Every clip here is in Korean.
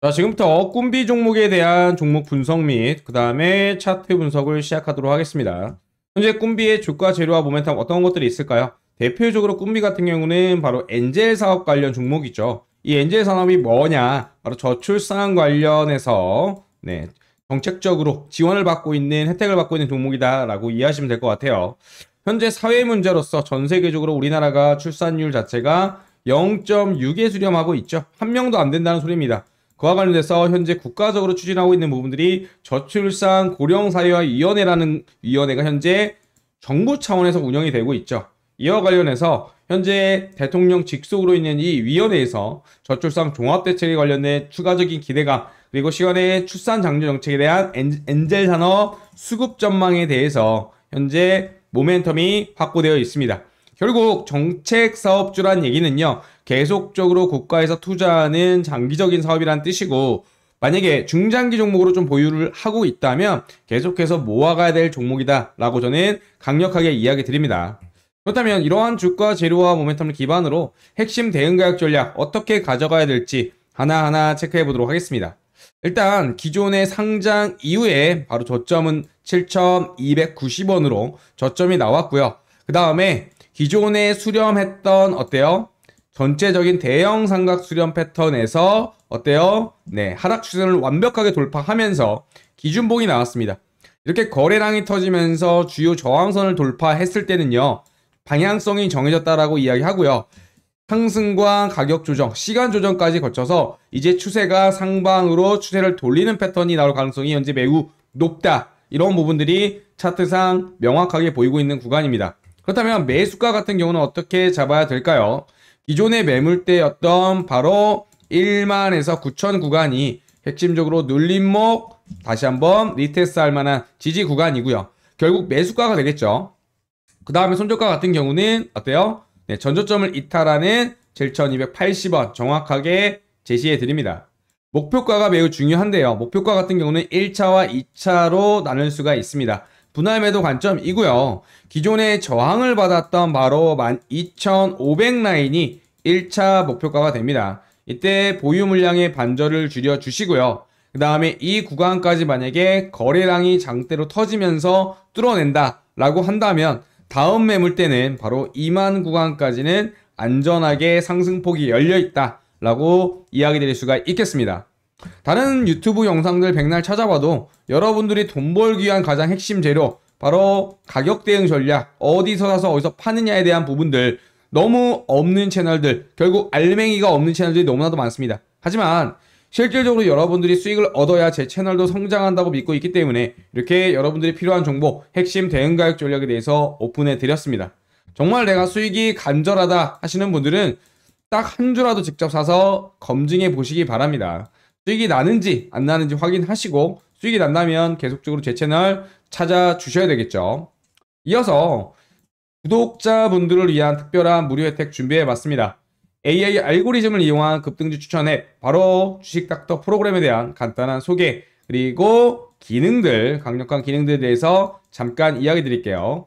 자 지금부터 꿈비 종목에 대한 종목 분석 및 그 다음에 차트 분석을 시작하도록 하겠습니다 현재 꿈비의 주가 재료와 모멘텀 어떤 것들이 있을까요? 대표적으로 꿈비 같은 경우는 바로 엔젤 사업 관련 종목이죠 이 엔젤 산업이 뭐냐 바로 저출산 관련해서 네 정책적으로 지원을 받고 있는 혜택을 받고 있는 종목이다 라고 이해하시면 될 것 같아요 현재 사회 문제로서 전 세계적으로 우리나라가 출산율 자체가 0.6에 수렴하고 있죠 한 명도 안 된다는 소리입니다 그와 관련돼서 현재 국가적으로 추진하고 있는 부분들이 저출산 고령사회와위원회라는 위원회가 현재 정부 차원에서 운영이 되고 있죠. 이와 관련해서 현재 대통령 직속으로 있는 이 위원회에서 저출산 종합대책에 관련된 추가적인 기대감 그리고 시간의 출산 장려 정책에 대한 엔젤 산업 수급 전망에 대해서 현재 모멘텀이 확보되어 있습니다. 결국 정책 사업주란 얘기는요, 계속적으로 국가에서 투자하는 장기적인 사업이란 뜻이고, 만약에 중장기 종목으로 좀 보유를 하고 있다면 계속해서 모아가야 될 종목이다라고 저는 강력하게 이야기 드립니다. 그렇다면 이러한 주가 재료와 모멘텀을 기반으로 핵심 대응 가격 전략 어떻게 가져가야 될지 하나하나 체크해 보도록 하겠습니다. 일단 기존의 상장 이후에 바로 저점은 7,290원으로 저점이 나왔고요. 그 다음에 기존에 수렴했던 어때요? 전체적인 대형 삼각 수렴 패턴에서 어때요? 네, 하락 추세를 완벽하게 돌파하면서 기준봉이 나왔습니다. 이렇게 거래량이 터지면서 주요 저항선을 돌파했을 때는요. 방향성이 정해졌다라고 이야기하고요. 상승과 가격 조정, 시간 조정까지 거쳐서 이제 추세가 상방으로 추세를 돌리는 패턴이 나올 가능성이 현재 매우 높다. 이런 부분들이 차트상 명확하게 보이고 있는 구간입니다. 그렇다면 매수가 같은 경우는 어떻게 잡아야 될까요? 기존의 매물대였던 바로 1만에서 9천 구간이 핵심적으로 눌림목 다시 한번 리테스트 할 만한 지지 구간이고요. 결국 매수가가 되겠죠. 그 다음에 손절가 같은 경우는 어때요? 네, 전조점을 이탈하는 7,280원 정확하게 제시해 드립니다. 목표가가 매우 중요한데요. 목표가 같은 경우는 1차와 2차로 나눌 수가 있습니다. 분할 매도 관점이고요. 기존에 저항을 받았던 바로 12,500 라인이 1차 목표가가 됩니다. 이때 보유 물량의 반절을 줄여 주시고요. 그 다음에 이 구간까지 만약에 거래량이 장대로 터지면서 뚫어낸다 라고 한다면 다음 매물 때는 바로 2만 구간까지는 안전하게 상승폭이 열려 있다 라고 이야기 드릴 수가 있겠습니다. 다른 유튜브 영상들 백날 찾아봐도 여러분들이 돈 벌기 위한 가장 핵심 재료 바로 가격 대응 전략 어디서 사서 어디서 파느냐에 대한 부분들 너무 없는 채널들 결국 알맹이가 없는 채널들이 너무나도 많습니다 하지만 실질적으로 여러분들이 수익을 얻어야 제 채널도 성장한다고 믿고 있기 때문에 이렇게 여러분들이 필요한 정보 핵심 대응 가격 전략에 대해서 오픈해 드렸습니다 정말 내가 수익이 간절하다 하시는 분들은 딱 한 주라도 직접 사서 검증해 보시기 바랍니다 수익이 나는지 안 나는지 확인하시고 수익이 난다면 계속적으로 제 채널 찾아주셔야 되겠죠. 이어서 구독자분들을 위한 특별한 무료 혜택 준비해봤습니다. AI 알고리즘을 이용한 급등주 추천 앱, 바로 주식닥터 프로그램에 대한 간단한 소개, 그리고 기능들, 강력한 기능들에 대해서 잠깐 이야기 드릴게요.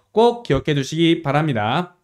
꼭 기억해 두시기 바랍니다.